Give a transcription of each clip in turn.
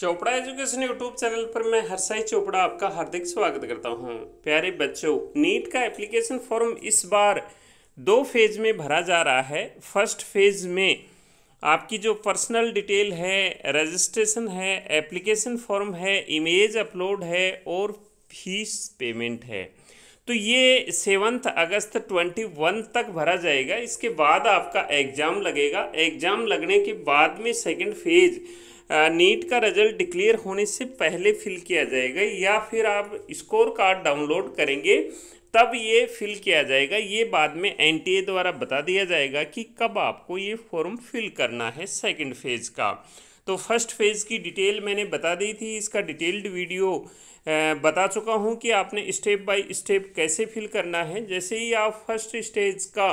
Chopra education YouTube channel पर मैं हरसाई चोपड़ा आपका हार्दिक स्वागत करता हूं। प्यारे बच्चों नीट का एप्लीकेशन फॉर्म इस बार दो फेज में भरा जा रहा है फर्स्ट फेज में आपकी जो पर्सनल डिटेल है रजिस्ट्रेशन है एप्लीकेशन फॉर्म है इमेज अपलोड है और फीस पेमेंट है तो ये सेवन्थ अगस्त ट्वेंटी वन तक भरा जाएगा इसके बाद आपका एग्ज़ाम लगेगा एग्ज़ाम लगने के बाद में सेकंड फेज़ नीट का रिजल्ट डिक्लेयर होने से पहले फिल किया जाएगा या फिर आप स्कोर कार्ड डाउनलोड करेंगे तब ये फिल किया जाएगा ये बाद में एनटीए द्वारा बता दिया जाएगा कि कब आपको ये फॉर्म फिल करना है सेकंड फेज़ का तो फर्स्ट फेज़ की डिटेल मैंने बता दी थी इसका डिटेल्ड वीडियो बता चुका हूँ कि आपने स्टेप बाय स्टेप कैसे फिल करना है जैसे ही आप फर्स्ट स्टेज का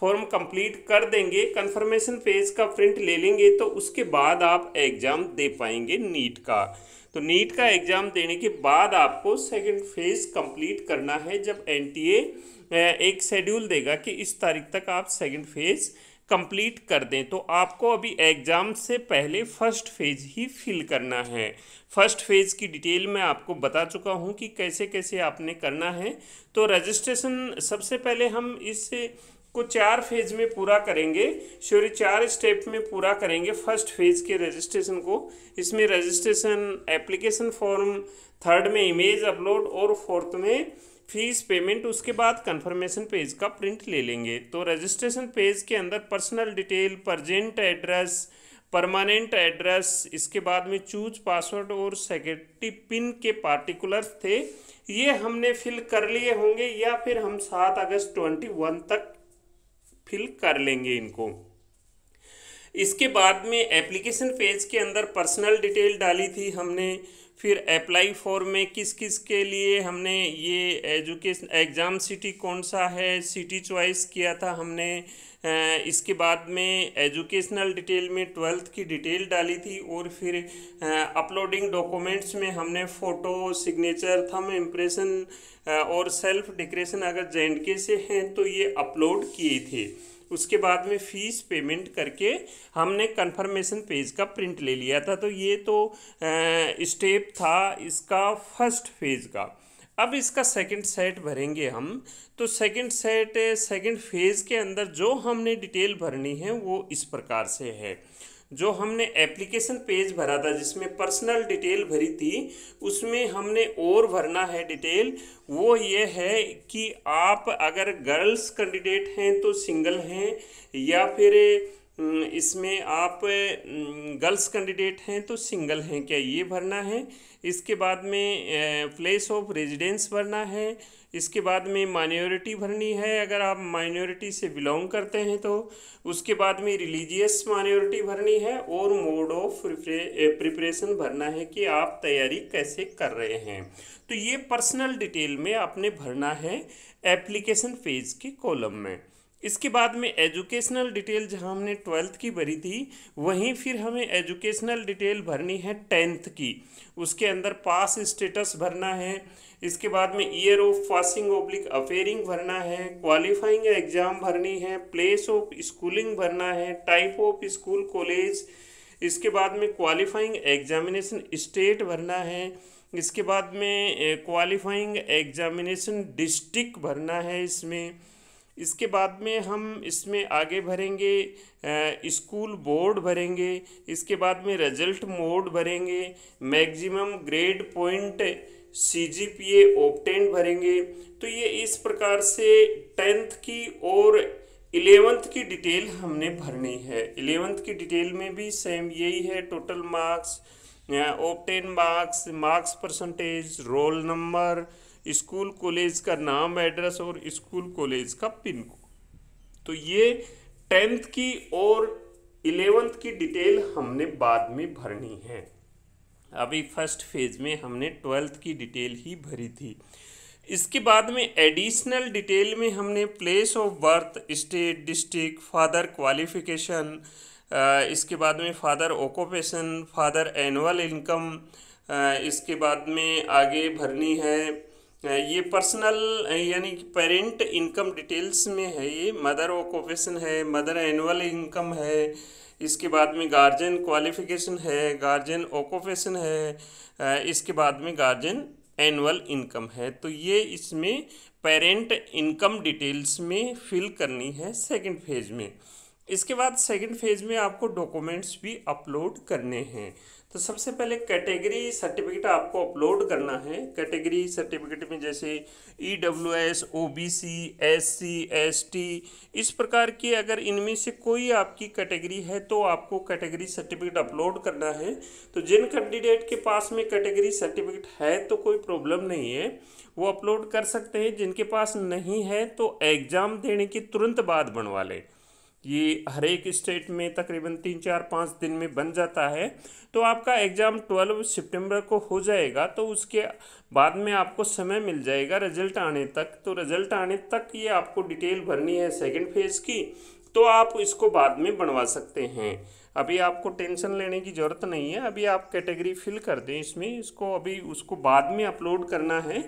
फॉर्म कंप्लीट कर देंगे कन्फर्मेशन पेज का प्रिंट ले लेंगे तो उसके बाद आप एग्ज़ाम दे पाएंगे नीट का तो नीट का एग्ज़ाम देने के बाद आपको सेकंड फेज़ कंप्लीट करना है जब एनटीए एक शेड्यूल देगा कि इस तारीख तक आप सेकंड फेज़ कंप्लीट कर दें तो आपको अभी एग्ज़ाम से पहले फर्स्ट फेज़ ही फिल करना है फर्स्ट फेज़ की डिटेल मैं आपको बता चुका हूँ कि कैसे कैसे आपने करना है तो रजिस्ट्रेशन सबसे पहले हम इस को चार फेज में पूरा करेंगे सॉरी चार स्टेप में पूरा करेंगे फर्स्ट फेज के रजिस्ट्रेशन को इसमें रजिस्ट्रेशन एप्लीकेशन फॉर्म थर्ड में इमेज अपलोड और फोर्थ में फीस पेमेंट उसके बाद कंफर्मेशन पेज का प्रिंट ले लेंगे तो रजिस्ट्रेशन पेज के अंदर personal detail present address permanent address इसके बाद में चूज पासवर्ड और सेक्रेटरी पिन के पार्टिकुलर्स थे ये हमने फिल कर लिए होंगे या फिर हम सात अगस्त ट्वेंटी वन तक फिल कर लेंगे इनको इसके बाद में एप्लीकेशन पेज के अंदर पर्सनल डिटेल डाली थी हमने फिर अप्लाई फॉर में किस किस के लिए हमने ये एजुकेशन एग्ज़ाम सिटी कौन सा है सिटी चॉइस किया था हमने इसके बाद में एजुकेशनल डिटेल में ट्वेल्थ की डिटेल डाली थी और फिर अपलोडिंग डॉक्यूमेंट्स में हमने फ़ोटो सिग्नेचर थम इम्प्रेशन और सेल्फ डिक्रेशन अगर जे से हैं तो ये अपलोड किए थे उसके बाद में फ़ीस पेमेंट करके हमने कन्फर्मेशन पेज का प्रिंट ले लिया था तो ये तो स्टेप था इसका फर्स्ट फेज़ का अब इसका सेकंड सेट भरेंगे हम तो सेकंड सेट सेकंड फेज़ के अंदर जो हमने डिटेल भरनी है वो इस प्रकार से है जो हमने एप्लीकेशन पेज भरा था जिसमें पर्सनल डिटेल भरी थी उसमें हमने और भरना है डिटेल वो ये है कि आप अगर गर्ल्स कैंडिडेट हैं तो सिंगल हैं या फिर हम्म, इसमें आप हम्म, गर्ल्स कैंडिडेट हैं तो सिंगल हैं क्या ये भरना है इसके बाद में प्लेस ऑफ रेजिडेंस भरना है इसके बाद में माइनॉरिटी भरनी है अगर आप माइनॉरिटी से बिलोंग करते हैं तो उसके बाद में रिलीजियस माइनॉरिटी भरनी है और मोड ऑफ प्रिपरेशन भरना है कि आप तैयारी कैसे कर रहे हैं तो ये पर्सनल डिटेल में आपने भरना है एप्लीकेशन फेज के कॉलम में इसके बाद में एजुकेशनल डिटेल जहाँ हमने ट्वेल्थ की भरी थी वहीं फिर हमें एजुकेशनल डिटेल भरनी है टेंथ की उसके अंदर पास स्टेटस भरना है इसके बाद में year of passing oblique appearing भरना है क्वालिफाइंग एग्ज़ाम भरनी है प्लेस ऑफ स्कूलिंग भरना है टाइप ऑफ स्कूल कॉलेज इसके बाद में क्वालिफाइंग एग्जामिनेशन स्टेट भरना है इसके बाद में क्वालिफाइंग एग्जामिनेशन डिस्ट्रिक्ट भरना है इसमें इसके बाद में हम इसमें आगे भरेंगे स्कूल बोर्ड भरेंगे इसके बाद में रिजल्ट मोड भरेंगे maximum grade point C G P A भरेंगे तो ये इस प्रकार से टेंथ की और इलेवेंथ की डिटेल हमने भरनी है इलेवेंथ की डिटेल में भी सेम यही है total marks obtained marks marks percentage roll number school college का नाम एड्रेस और स्कूल कॉलेज का पिन कोड तो ये टेंथ की और इलेवेंथ की डिटेल हमने बाद में भरनी है अभी फर्स्ट फेज में हमने ट्वेल्थ की डिटेल ही भरी थी इसके बाद में एडिशनल डिटेल में हमने place of birth state district father qualification इसके बाद में father occupation father annual income इसके बाद में आगे भरनी है ये पर्सनल यानी कि पेरेंट इनकम डिटेल्स में है ये मदर ऑकोपेशन है मदर एनुअल इनकम है इसके बाद में गार्जियन क्वालिफिकेशन है गार्जियन ऑकोपेशन है इसके बाद में गार्जियन एनुअल इनकम है तो ये इसमें पेरेंट इनकम डिटेल्स में फिल करनी है सेकंड फेज में इसके बाद सेकंड फेज में आपको डॉक्यूमेंट्स भी अपलोड करने हैं तो सबसे पहले कैटेगरी सर्टिफिकेट आपको अपलोड करना है कैटेगरी सर्टिफिकेट में जैसे E W S O B C S C S T इस प्रकार की अगर इनमें से कोई आपकी कैटेगरी है तो आपको कैटेगरी सर्टिफिकेट अपलोड करना है तो जिन कैंडिडेट के पास में कैटेगरी सर्टिफिकेट है तो कोई प्रॉब्लम नहीं है वो अपलोड कर सकते हैं जिनके पास नहीं है तो एग्ज़ाम देने के तुरंत बाद बनवा लें ये हर एक स्टेट में तकरीबन तीन चार पाँच दिन में बन जाता है तो आपका एग्ज़ाम ट्वेल्व सितंबर को हो जाएगा तो उसके बाद में आपको समय मिल जाएगा रिजल्ट आने तक तो रिजल्ट आने तक ये आपको डिटेल भरनी है सेकंड फेज़ की तो आप इसको बाद में बनवा सकते हैं अभी आपको टेंशन लेने की ज़रूरत नहीं है अभी आप कैटेगरी फिल कर दें इसमें इसको अभी उसको बाद में अपलोड करना है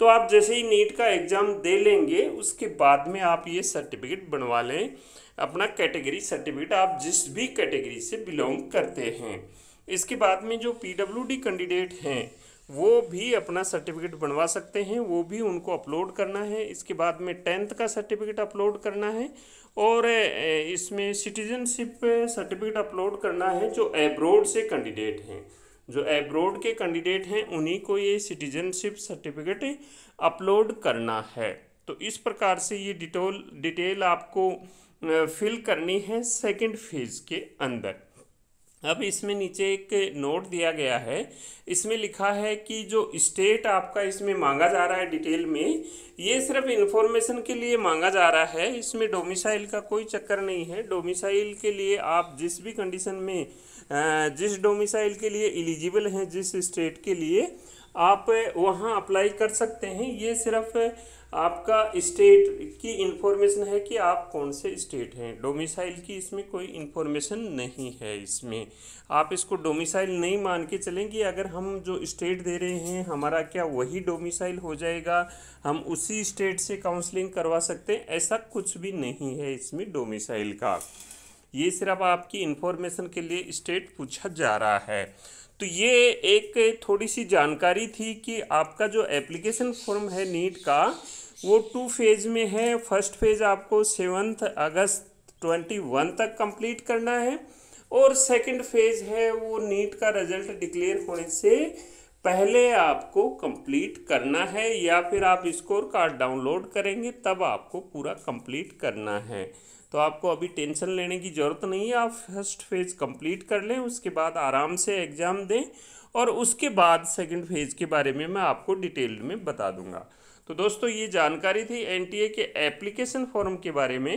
तो आप जैसे ही नीट का एग्ज़ाम दे लेंगे उसके बाद में आप ये सर्टिफिकेट बनवा लें अपना कैटेगरी सर्टिफिकेट आप जिस भी कैटेगरी से बिलोंग करते हैं इसके बाद में जो पीडब्ल्यूडी कैंडिडेट हैं वो भी अपना सर्टिफिकेट बनवा सकते हैं वो भी उनको अपलोड करना है इसके बाद में टेंथ का सर्टिफिकेट अपलोड करना है और इसमें सिटीजनशिप सर्टिफिकेट अपलोड करना है जो एब्रोड से कैंडिडेट हैं जो एब्रोड के कैंडिडेट हैं उन्हीं को ये सिटीजनशिप सर्टिफिकेट अपलोड करना है तो इस प्रकार से ये डिटोल डिटेल आपको फिल करनी है सेकेंड फेज़ के अंदर अब इसमें नीचे एक नोट दिया गया है इसमें लिखा है कि जो स्टेट आपका इसमें मांगा जा रहा है डिटेल में ये सिर्फ इन्फॉर्मेशन के लिए मांगा जा रहा है इसमें डोमिसाइल का कोई चक्कर नहीं है डोमिसाइल के लिए आप जिस भी कंडीशन में जिस डोमिसाइल के लिए एलिजिबल हैं जिस स्टेट के लिए आप वहाँ अप्लाई कर सकते हैं ये सिर्फ आपका स्टेट की इन्फॉर्मेशन है कि आप कौन से स्टेट हैं डोमिसाइल की इसमें कोई इन्फॉर्मेशन नहीं है इसमें आप इसको डोमिसाइल नहीं मान के चलेंगे अगर हम जो स्टेट दे रहे हैं हमारा क्या वही डोमिसाइल हो जाएगा हम उसी स्टेट से काउंसलिंग करवा सकते हैं ऐसा कुछ भी नहीं है इसमें डोमिसाइल का ये सिर्फ आपकी इन्फॉर्मेशन के लिए स्टेट पूछा जा रहा है तो ये एक थोड़ी सी जानकारी थी कि आपका जो एप्लीकेशन फॉर्म है नीट का वो टू फेज में है फर्स्ट फेज आपको सेवन्थ अगस्त ट्वेंटी वन तक कंप्लीट करना है और सेकंड फेज है वो नीट का रिजल्ट डिक्लेयर होने से पहले आपको कंप्लीट करना है या फिर आप स्कोर कार्ड डाउनलोड करेंगे तब आपको पूरा कंप्लीट करना है तो आपको अभी टेंशन लेने की ज़रूरत नहीं है आप फर्स्ट फेज़ कंप्लीट कर लें उसके बाद आराम से एग्ज़ाम दें और उसके बाद सेकंड फेज़ के बारे में मैं आपको डिटेल में बता दूंगा तो दोस्तों ये जानकारी थी एनटीए के एप्लीकेशन फॉर्म के बारे में